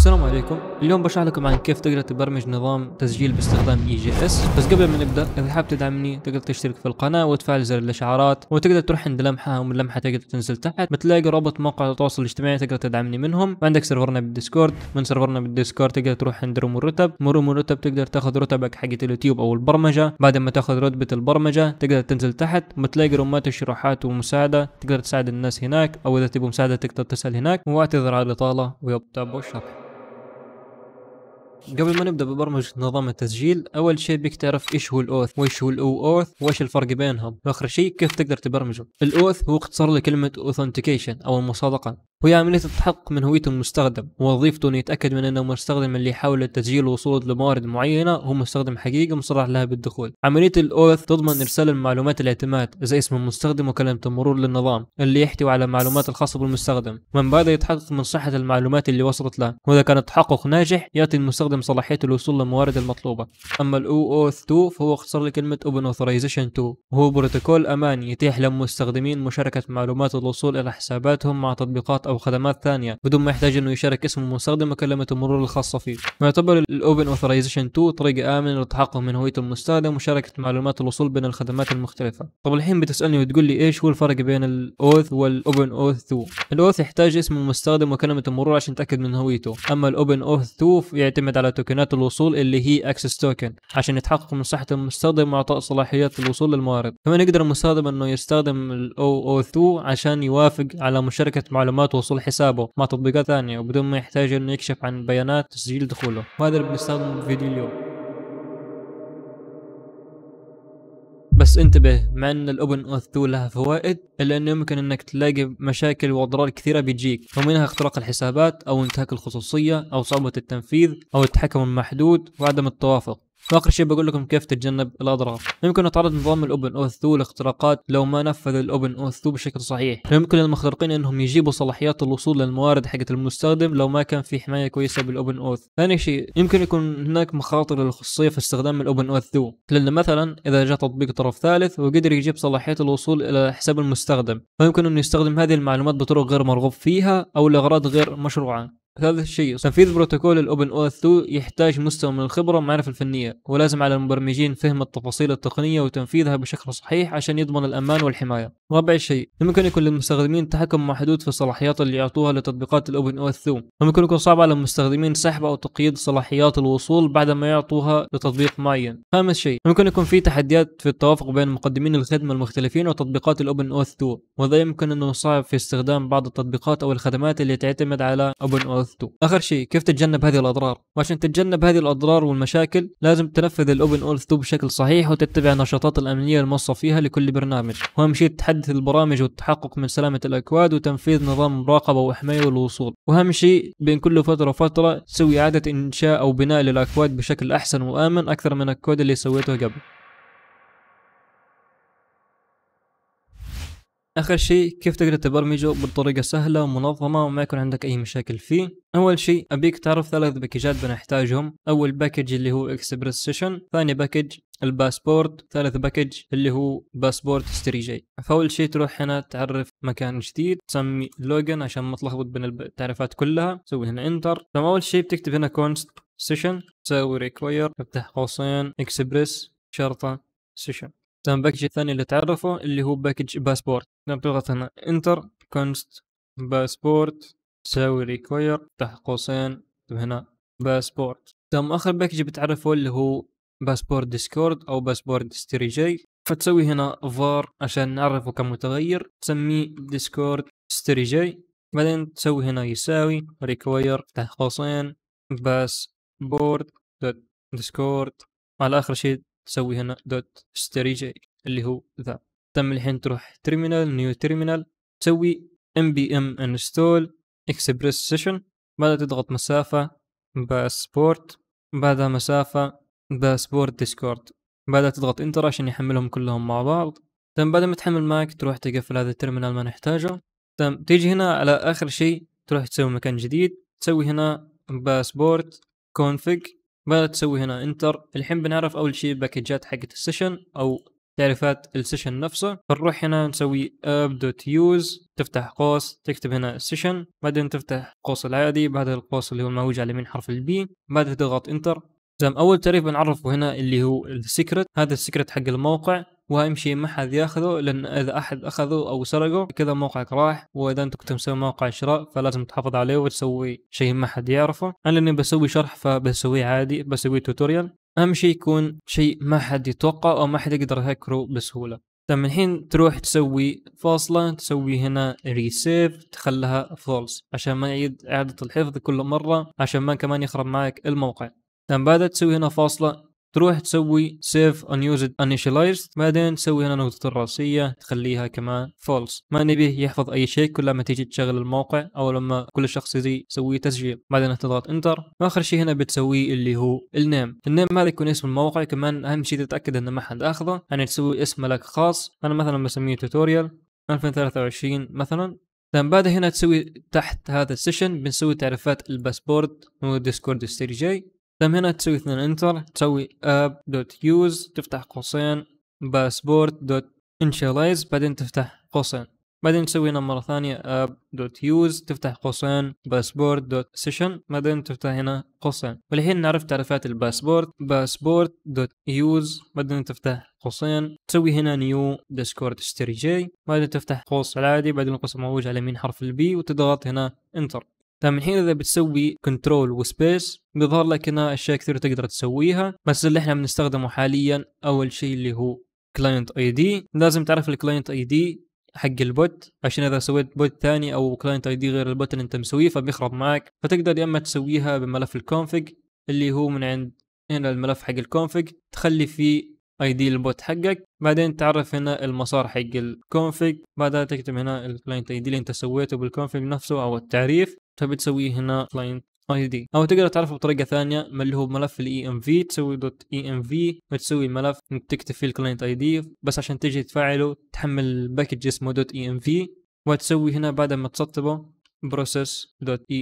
السلام عليكم اليوم بشرح لكم عن كيف تقدر تبرمج نظام تسجيل باستخدام اي جي اس بس قبل ما نبدا اذا حاب تدعمني تقدر تشترك في القناه وتفعل زر الاشعارات وتقدر تروح عند لمحه ومن لمحه تقدر تنزل تحت بتلاقي رابط موقع التواصل الاجتماعي تقدر تدعمني منهم وعندك سيرفرنا بالديسكورد من سيرفرنا بالديسكورد تقدر تروح عند روم الرتب من روم الرتب تقدر تاخذ رتبك حق اليوتيوب او البرمجه بعد ما تاخذ رتبه البرمجه تقدر تنزل تحت بتلاقي رومات الشروحات ومساعده تقدر تساعد الناس هناك او اذا تبغى مساعده تقدر تسال هناك واعتذر على الاطاله ويلا الشرح قبل ما نبدا ببرمجه نظام التسجيل اول شيء بيك تعرف ايش هو الاوث وايش هو الاو اوث وايش الفرق بينهم واخر شيء كيف تقدر تبرمجه الاوث هو اختصار لكلمه اوثنتيكيشن او المصادقه وهي يعني عملية التحقق من هوية المستخدم ووظيفته انه يتأكد من ان المستخدم اللي يحاول التسجيل الوصول لموارد معينة هو مستخدم حقيقي مصرح لها بالدخول. عملية الاوث تضمن ارسال المعلومات الاعتماد زي اسم المستخدم وكلمة المرور للنظام اللي يحتوي على المعلومات الخاصة بالمستخدم من بعدها يتحقق من صحة المعلومات اللي وصلت له وإذا كان التحقق ناجح يأتي المستخدم تستخدم صلاحيته الوصول للموارد المطلوبة أما الاو OAuth 2 فهو اختصار لكلمة Open Authorization 2 وهو بروتوكول أمان يتيح للمستخدمين مشاركة معلومات الوصول إلى حساباتهم مع تطبيقات أو خدمات ثانية بدون ما يحتاج أنه يشارك اسم المستخدم وكلمة المرور الخاصة فيه ويعتبر الاوبن Open Authorization 2 طريقة آمنة للتحقق من هوية المستخدم ومشاركة معلومات الوصول بين الخدمات المختلفة طب الحين بتسألني وتقول لي إيش هو الفرق بين الاوث والاوبن اوث Open 2 الاوث يحتاج اسم المستخدم وكلمة المرور عشان تأكد من هويته أما الاوبن Open 2 يعتمد على توكنات الوصول اللي هي اكسس توكن عشان يتحقق من صحة المستخدم واعطاء صلاحيات الوصول للموارد كما يقدر المستخدم انه يستخدم او 2 عشان يوافق على مشاركة معلومات وصول حسابه مع تطبيقات ثانية وبدون ما يحتاج انه يكشف عن بيانات تسجيل دخوله وهذا اللي بنستخدمه في فيديو اليوم بس انتبه مع ان الاوبن اوث 2 لها فوائد الا انه يمكن انك تلاقي مشاكل واضرار كثيره بتجيك ومنها اختراق الحسابات او انتهاك الخصوصيه او صعوبه التنفيذ او التحكم المحدود وعدم التوافق واخر شيء بقول لكم كيف تتجنب الاضرار يمكن تعرض نظام الاوبن اوث 2 لاختراقات لو ما نفذ الاوبن اوث 2 بشكل صحيح يمكن للمخترقين انهم يجيبوا صلاحيات الوصول للموارد حقت المستخدم لو ما كان في حمايه كويسه بالاوبن اوث ثاني شيء يمكن يكون هناك مخاطر للخصوصيه في استخدام الاوبن اوث 2 لان مثلا اذا جاء تطبيق طرف ثالث وقدر يجيب صلاحيات الوصول الى حساب المستخدم فيمكن انه يستخدم هذه المعلومات بطرق غير مرغوب فيها او لاغراض غير مشروعه ثالث شيء تنفيذ بروتوكول الاوبن او 2 يحتاج مستوى من الخبره والمعرفه الفنيه ولازم على المبرمجين فهم التفاصيل التقنيه وتنفيذها بشكل صحيح عشان يضمن الامان والحمايه رابع شيء يمكن يكون للمستخدمين تحكم محدود في الصلاحيات اللي يعطوها لتطبيقات الاوبن او 2 ممكن يكون صعب على المستخدمين سحب او تقييد صلاحيات الوصول بعد ما يعطوها لتطبيق معين خامس شيء ممكن يكون في تحديات في التوافق بين مقدمين الخدمه المختلفين وتطبيقات الاوبن او 2 وهذا يمكن انه صعب في استخدام بعض التطبيقات او الخدمات اللي تعتمد على اوبن او أغثته آخر شيء كيف تتجنب هذه الأضرار وعشان تتجنب هذه الأضرار والمشاكل لازم تنفذ الأوبن أورث 2 بشكل صحيح وتتبع النشاطات الأمنية الموصف فيها لكل برنامج وأهم شيء تحدث البرامج والتحقق من سلامة الأكواد وتنفيذ نظام مراقبة وحماية الوصول وأهم شيء بين كل فترة وفترة تسوي إعادة إنشاء أو بناء للأكواد بشكل أحسن وآمن أكثر من الكود اللي سويته قبل آخر شيء كيف تقدر تبرمجه بطريقة سهلة ومنظمة وما يكون عندك أي مشاكل فيه أول شيء أبيك تعرف ثلاث باكجات بنحتاجهم أول باكج اللي هو إكسبرس سيشن ثاني باكج الباسبورت ثالث باكج اللي هو باسبورت اشتري جي فاول شيء تروح هنا تعرف مكان جديد تسمي لوجن عشان ما تلخبط بين التعريفات كلها تسوي هنا انتر اول شيء بتكتب هنا كونست سيشن تسوي ريكوير تفتح قوسين اكسبرس شرطه سيشن تم باكج الثاني اللي تعرفه اللي هو باكج باسبورت نبضغط انتر كونست باسبورت تساوي ريكوير تحت قوسين هنا باسبورت تم اخر باكج بتعرفه اللي هو باسبورت ديسكورد او باسبورت جي فتسوي هنا فار عشان نعرفه كمتغير تسميه ديسكورد جي بعدين تسوي هنا يساوي ريكوير تحت قوسين باسبورت دوت ديسكورد على اخر شيء تسوي هنا دوت جي اللي هو ذا تم الحين تروح تيرمينال نيو تيرمينال تسوي ام بي ام انستول اكسبريس سيشن بعدها تضغط مسافة باسبورت بعدها مسافة باسبورت ديسكورد بعدها تضغط انتر عشان يحملهم كلهم مع بعض تم بعد ما تحمل معك تروح تقفل هذا الترمينال ما نحتاجه تم تيجي هنا على اخر شيء تروح تسوي مكان جديد تسوي هنا باسبورت كونفيج بعدها تسوي هنا انتر الحين بنعرف اول شيء الباكجات حقت السيشن او تعريفات السيشن نفسه فنروح هنا نسوي اب دوت يوز تفتح قوس تكتب هنا السيشن بعدين تفتح قوس العادي بعد القوس اللي هو الموجع على اليمين حرف البي بعدها تضغط انتر زين اول تعريف بنعرفه هنا اللي هو السكرت هذا السكرت حق الموقع شيء ما حد ياخذه لان اذا احد اخذه او سرقه كذا موقعك راح واذا انت كنت مسوي موقع شراء فلازم تحافظ عليه وتسوي شيء ما حد يعرفه انا لاني بسوي شرح فبسويه عادي بسوي توتوريال اهم شيء يكون شيء ما حد يتوقع او ما حد يقدر يهكره بسهوله تم طيب، الحين تروح تسوي فاصلة تسوي هنا ريسيف تخليها فولس عشان ما يعيد إعادة الحفظ كل مرة عشان ما كمان يخرب معك الموقع تم طيب، بعدها تسوي هنا فاصلة تروح تسوي سيف unused initialized بعدين تسوي هنا نقطة الراسية تخليها كمان false ما نبيه يحفظ اي شيء كل ما تيجي تشغل الموقع او لما كل شخص يجي يسوي تسجيل بعدين تضغط انتر واخر شيء هنا بتسوي اللي هو النيم النيم ما يكون اسم الموقع كمان اهم شيء تتاكد انه ما حد اخذه يعني تسوي اسم لك خاص انا مثلا بسميه توتوريال 2023 مثلا ثم بعد هنا تسوي تحت هذا السيشن بنسوي تعريفات الباسبورد والديسكورد ستيري جاي ثم هنا تسوي اثنين انتر تسوي اب دوت يوز تفتح قوسين باسبورت دوت انشاليز بعدين تفتح قوسين بعدين تسوي هنا مرة ثانية اب دوت يوز تفتح قوسين باسبورت دوت سيشن بعدين تفتح هنا قوسين والحين نعرف تعريفات الباسبورت باسبورت دوت يوز بعدين تفتح قوسين تسوي هنا نيو ديسكورد اشتري جي بعدين تفتح قوس العادي بعدين القوس الموجود على يمين حرف البي وتضغط هنا انتر تمام طيب، حين اذا بتسوي كنترول وسبيس بيظهر لك هنا اشياء كثيرة تقدر تسويها بس اللي احنا بنستخدمه حاليا اول شيء اللي هو كلاينت اي دي لازم تعرف الكلاينت اي دي حق البوت عشان اذا سويت بوت ثاني او كلاينت اي دي غير البوت اللي انت مسويه فبيخرب معك فتقدر يا اما تسويها بملف الكونفج اللي هو من عند هنا الملف حق الكونفج تخلي فيه اي دي البوت حقك بعدين تعرف هنا المسار حق الكونفج بعدها تكتب هنا الكلاينت اي دي اللي انت سويته بالكونفج نفسه او التعريف تبي تسوي هنا كلاينت اي دي او تقدر تعرفه بطريقه ثانيه من اللي هو ملف الاي ام e في تسوي دوت اي ام في وتسوي ملف انك تكتب فيه الكلاينت اي دي بس عشان تجي تفعله تحمل الباكج اسمه دوت اي ام في وتسوي هنا بعد ما تسطبه دوت e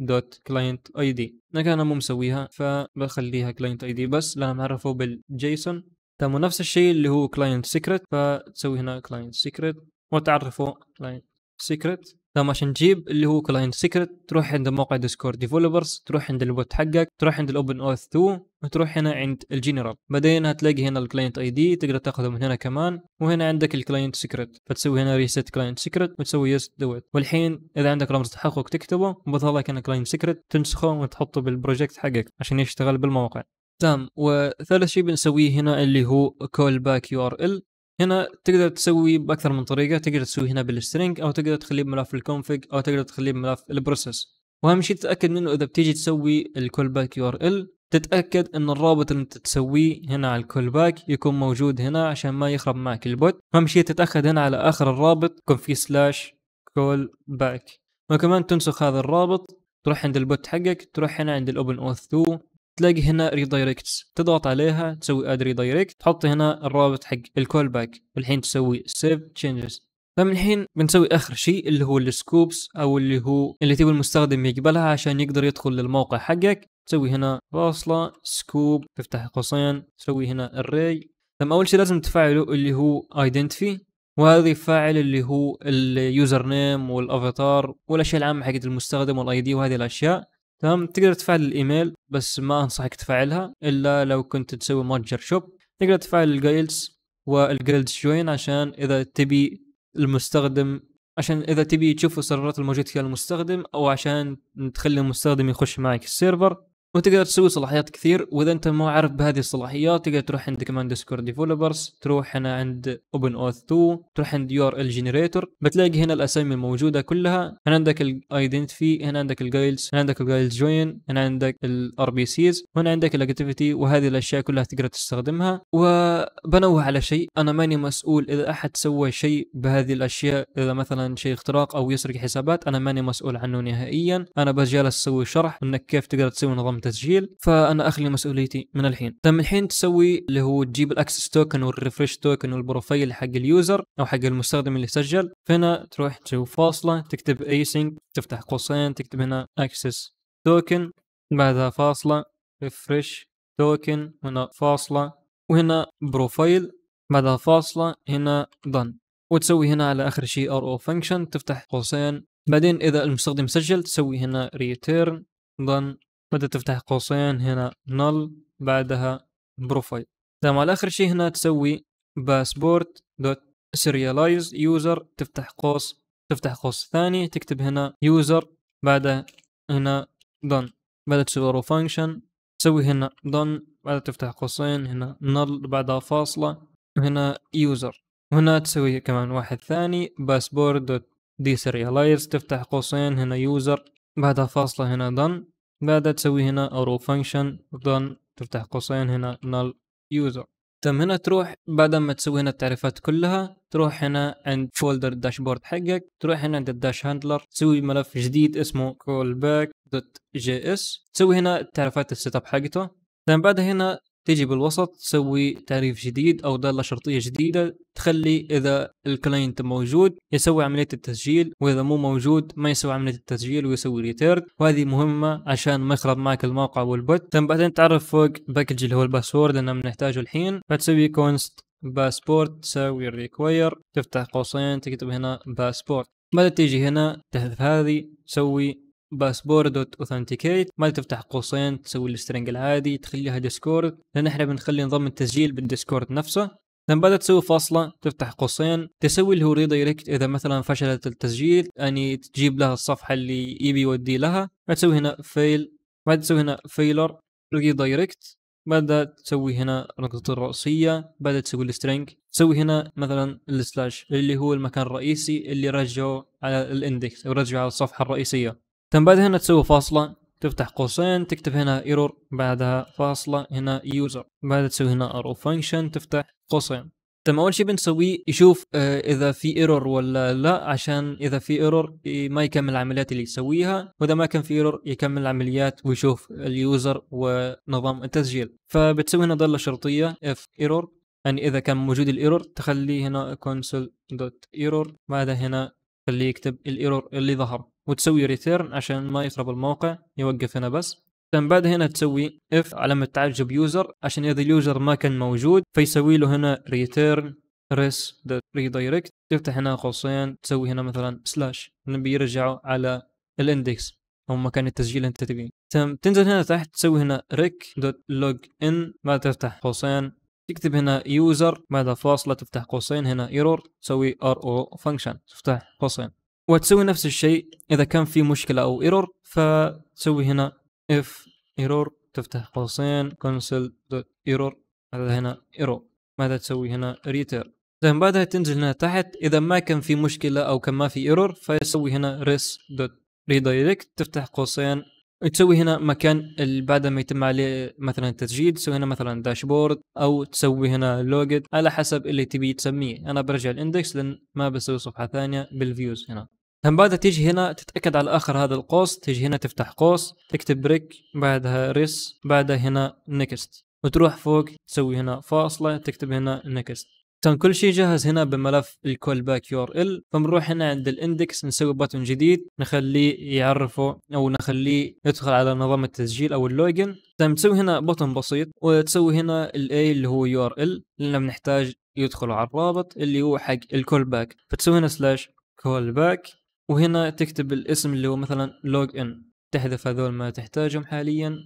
دوت كلاينت اي اي لكن انا مو مسويها فبخليها كلاينت اي دي بس لان معرفه بالجيسون تمام نفس الشيء اللي هو كلاينت سيكريت فتسوي هنا كلاينت سيكريت وتعرفه كلاينت سيكريت لما عشان تجيب اللي هو كلاينت سيكرت تروح عند موقع ديسكورد ديفولوبرز تروح عند البوت حقك تروح عند الاوبن اوث 2 وتروح هنا عند الجنرال بعدين هتلاقي هنا الكلاينت اي دي تقدر تاخذه من هنا كمان وهنا عندك الكلاينت سيكرت فتسوي هنا ريست كلاينت سيكرت وتسوي يس دوت والحين اذا عندك رمز تحقق تكتبه وبيظهر لك هنا كلاينت سيكرت تنسخه وتحطه بالبروجكت حقك عشان يشتغل بالموقع تمام وثالث شيء بنسويه هنا اللي هو كول باك يو ار ال هنا تقدر تسوي باكثر من طريقه تقدر تسوي هنا بالسترينج او تقدر تخليه بملف الكونفج او تقدر تخليه بملف البروسيس واهم شيء تتاكد منه اذا بتيجي تسوي الكول باك يور ال تتاكد ان الرابط اللي انت تسويه هنا على الكول باك يكون موجود هنا عشان ما يخرب معك البوت اهم شيء تتاكد هنا على اخر الرابط يكون في سلاش كول باك وكمان تنسخ هذا الرابط تروح عند البوت حقك تروح هنا عند الاوبن اوث 2 تلاقي هنا ريدايركت تضغط عليها تسوي اد ريدايركت تحط هنا الرابط حق الكول باك الحين تسوي سيف تشينجز فمن الحين بنسوي اخر شيء اللي هو السكوبس او اللي هو اللي تبي المستخدم يقبلها عشان يقدر يدخل للموقع حقك تسوي هنا فاصلة سكوب تفتح قوسين تسوي هنا الري تم اول شيء لازم تفعله اللي هو ايدنتيفي وهذا يفعل اللي هو اليوزر نيم والافاتار والاشياء العامه حقت المستخدم والاي دي وهذه الاشياء تمام تقدر تفعل الايميل بس ما انصحك تفعلها الا لو كنت تسوي متجر شوب تقدر تفعل الجايلز والجايلز جوين عشان اذا تبي المستخدم عشان اذا تبي تشوف السيرفرات الموجود فيها المستخدم او عشان تخلي المستخدم يخش معك السيرفر وتقدر تسوي صلاحيات كثير واذا انت ما عارف بهذه الصلاحيات تقدر تروح عند كمان ديسكورد ديفلوبرز تروح هنا عند اوبن اوث 2 تروح عند يور ال جنريتور بتلاقي هنا الاسامي الموجوده كلها هنا عندك الايدنتفي هنا عندك الجايلز هنا عندك الجايلز جوين هنا عندك الار بي سيز وهنا عندك الاكتيفيتي وهذه الاشياء كلها تقدر تستخدمها وبنوه على شيء انا ماني مسؤول اذا احد سوى شيء بهذه الاشياء اذا مثلا شيء اختراق او يسرق حسابات انا ماني مسؤول عنه نهائيا انا بس جالس اسوي شرح انك كيف تقدر تسوي نظام تسجيل فانا اخلي مسؤوليتي من الحين تم الحين تسوي اللي هو تجيب الاكسس توكن والريفرش توكن والبروفايل حق اليوزر او حق المستخدم اللي سجل فهنا تروح تسوي فاصله تكتب ايسنج تفتح قوسين تكتب هنا اكسس توكن بعدها فاصله ريفرش توكن هنا فاصله وهنا بروفايل بعدها فاصله هنا دن وتسوي هنا على اخر شيء ار او فانكشن تفتح قوسين بعدين اذا المستخدم سجل تسوي هنا ريتيرن دن متى تفتح قوسين هنا نل بعدها بروفايل تمام اخر شيء هنا تسوي باسبورت دوت سيريالايز يوزر تفتح قوس تفتح قوس ثاني تكتب هنا يوزر بعدها هنا دون بعدها تسوي رو فانكشن تسوي هنا دون بعدها تفتح قوسين هنا نل بعدها فاصلة هنا يوزر وهنا تسوي كمان واحد ثاني باسبورت passport.deserialize تفتح قوسين هنا يوزر بعدها فاصلة هنا دون بعدها تسوي هنا arrow function done تفتح قوسين هنا null user تم هنا تروح بعد ما تسوي هنا التعريفات كلها تروح هنا عند فولدر الداشبورد حقك تروح هنا عند الداش هاندلر تسوي ملف جديد اسمه callback.js تسوي هنا التعريفات السيت اب حقته ثم طيب بعد هنا تجي بالوسط تسوي تعريف جديد او داله شرطيه جديده تخلي اذا الكلاينت موجود يسوي عمليه التسجيل واذا مو موجود ما يسوي عمليه التسجيل ويسوي ريتيرن وهذه مهمه عشان ما يخرب معك الموقع والبوت ثم بعدين تعرف فوق باكج اللي هو الباسورد لان بنحتاجه الحين فتسوي كونست باسبورت تسوي ريكوير تفتح قوسين تكتب هنا باسبورت بعد تيجي هنا تحذف هذه تسوي باسبور دوت اوثنتيكيت ما تفتح قوسين تسوي السترنج العادي تخليها ديسكورد لان احنا بنخلي نظام التسجيل بالديسكورد نفسه لما بعد تسوي فاصلة تفتح قوسين تسوي اللي هو ريدايركت إذا مثلا فشلت التسجيل يعني تجيب لها الصفحة اللي يبي يودي لها ما تسوي هنا فيل بعد تسوي هنا فيلر ريدايركت بعد تسوي هنا نقطة الرأسية بعد تسوي السترينج تسوي هنا مثلا السلاش اللي هو المكان الرئيسي اللي رجعه على الاندكس او رجعه على الصفحة الرئيسية تم بعد هنا تسوي فاصلة تفتح قوسين تكتب هنا ايرور بعدها فاصلة هنا يوزر بعدها تسوي هنا ارو فانكشن تفتح قوسين تم اول شيء بنسويه يشوف آه، اذا في ايرور ولا لا عشان اذا في ايرور ما يكمل العمليات اللي يسويها واذا ما كان في ايرور يكمل العمليات ويشوف اليوزر ونظام التسجيل فبتسوي هنا ضله شرطيه اف ايرور يعني اذا كان موجود الايرور تخليه هنا console.error بعدها هنا خليه يكتب الايرور اللي ظهر وتسوي ريتيرن عشان ما يضرب الموقع يوقف هنا بس ثم بعد هنا تسوي اف علامة تعجب يوزر عشان اذا اليوزر ما كان موجود فيسوي له هنا ريتيرن ريس ريدايركت تفتح هنا قوسين تسوي هنا مثلا سلاش نبي يرجعه على الاندكس او مكان التسجيل انت تبيه تم تنزل هنا تحت تسوي هنا ريك دوت لوج ان بعد تفتح قوسين تكتب هنا يوزر ماذا فاصله تفتح قوسين هنا ايرور تسوي ار او فانكشن تفتح قوسين وتسوي نفس الشيء اذا كان في مشكله او ايرور فتسوي هنا اف ايرور تفتح قوسين كونسل دوت ايرور هذا هنا ايرور ماذا تسوي هنا ريتير زين بعدها تنزل هنا تحت اذا ما كان في مشكله او كان ما في ايرور فيسوي هنا ريس دوت ريدايركت تفتح قوسين تسوي هنا مكان بعد ما يتم عليه مثلا تسجيل تسوي هنا مثلا داشبورد او تسوي هنا لوجت على حسب اللي تبي تسميه انا برجع الاندكس لان ما بسوي صفحه ثانيه بالفيوز هنا من بعدها تيجي هنا تتاكد على اخر هذا القوس تيجي هنا تفتح قوس تكتب بريك بعدها ريس بعدها هنا نكست وتروح فوق تسوي هنا فاصله تكتب هنا نكست تم كل شيء جاهز هنا بملف الكول باك يور ال فبنروح هنا عند الاندكس نسوي باتون جديد نخليه يعرفه او نخليه يدخل على نظام التسجيل او اللوجن طيب، تم تسوي هنا بوتن بسيط وتسوي هنا الاي اللي هو يور ال لان بنحتاج يدخلوا على الرابط اللي هو حق الكول باك فتسوي هنا سلاش كول باك وهنا تكتب الاسم اللي هو مثلا لوج ان تحذف هذول ما تحتاجهم حاليا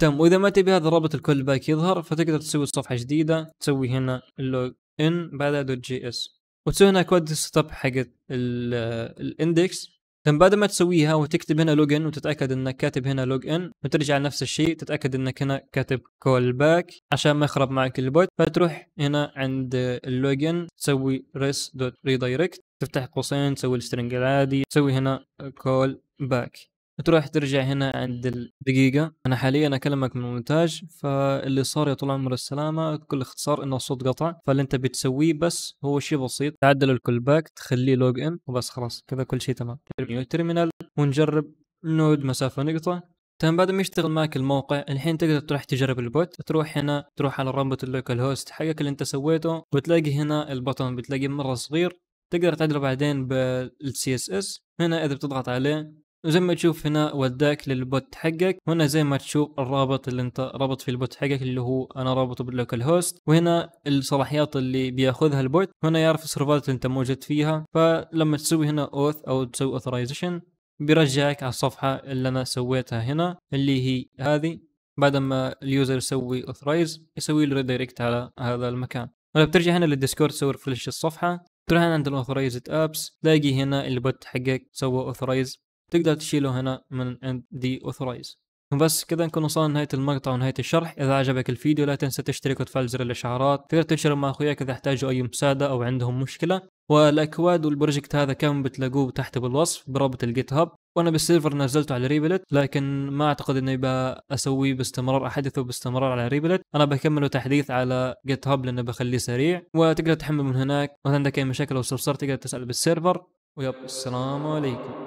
تم واذا ما تبي هذا الرابط الكول باك يظهر فتقدر تسوي صفحه جديده تسوي هنا اللوج ان بعدها دوت جي اس وتسوي هنا كود ستوب اب حق الاندكس ثم بعد ما تسويها وتكتب هنا لوج ان وتتاكد انك كاتب هنا لوج ان وترجع لنفس الشيء تتاكد انك هنا كاتب كول باك عشان ما يخرب معك البوت فتروح هنا عند اللوج ان تسوي ريس دوت ريدايركت تفتح قوسين تسوي السترنج العادي تسوي هنا كول باك تروح ترجع هنا عند الدقيقة أنا حاليا أكلمك من المونتاج فاللي صار يا طول عمر السلامة بكل اختصار إنه الصوت قطع فاللي أنت بتسويه بس هو شيء بسيط تعدل الكل باك تخليه لوج إن وبس خلاص كذا كل شيء تمام الترمينال ونجرب نود مسافة نقطة تمام بعد ما يشتغل معك الموقع الحين تقدر تروح تجرب البوت تروح هنا تروح على رابط اللوكال هوست حقك اللي انت سويته وتلاقي هنا البطن بتلاقيه مره صغير تقدر تعدله بعدين بالسي اس اس هنا اذا بتضغط عليه وزي ما تشوف هنا وداك للبوت حقك هنا زي ما تشوف الرابط اللي انت رابط في البوت حقك اللي هو انا رابطه باللوكال هوست وهنا الصلاحيات اللي بياخذها البوت هنا يعرف السيرفرات اللي انت موجود فيها فلما تسوي هنا اوث او تسوي اوثرايزيشن بيرجعك على الصفحة اللي انا سويتها هنا اللي هي هذه بعد ما اليوزر يسوي اوثرايز يسوي له ريدايركت على هذا المكان ولو بترجع هنا للديسكورد تسوي ريفرش الصفحة تروح هنا عند الاوثرايزد ابس تلاقي هنا البوت حقك سوى اوثرايز تقدر تشيله هنا من عند دي اوثرايز وبس كذا نكون وصلنا لنهاية المقطع ونهاية الشرح إذا عجبك الفيديو لا تنسى تشترك وتفعل زر الإشعارات تقدر تنشر مع أخوياك إذا احتاجوا أي مساعدة أو عندهم مشكلة والأكواد والبروجكت هذا كمان بتلاقوه تحت بالوصف برابط الجيت هاب وأنا بالسيرفر نزلته على ريبلت لكن ما أعتقد إني بسويه باستمرار أحدثه باستمرار على ريبلت أنا بكمله تحديث على جيت هاب لأنه بخليه سريع وتقدر تحمل من هناك وإذا عندك أي مشاكل أو استفسار تقدر تسأل بالسيرفر ويب السلام عليكم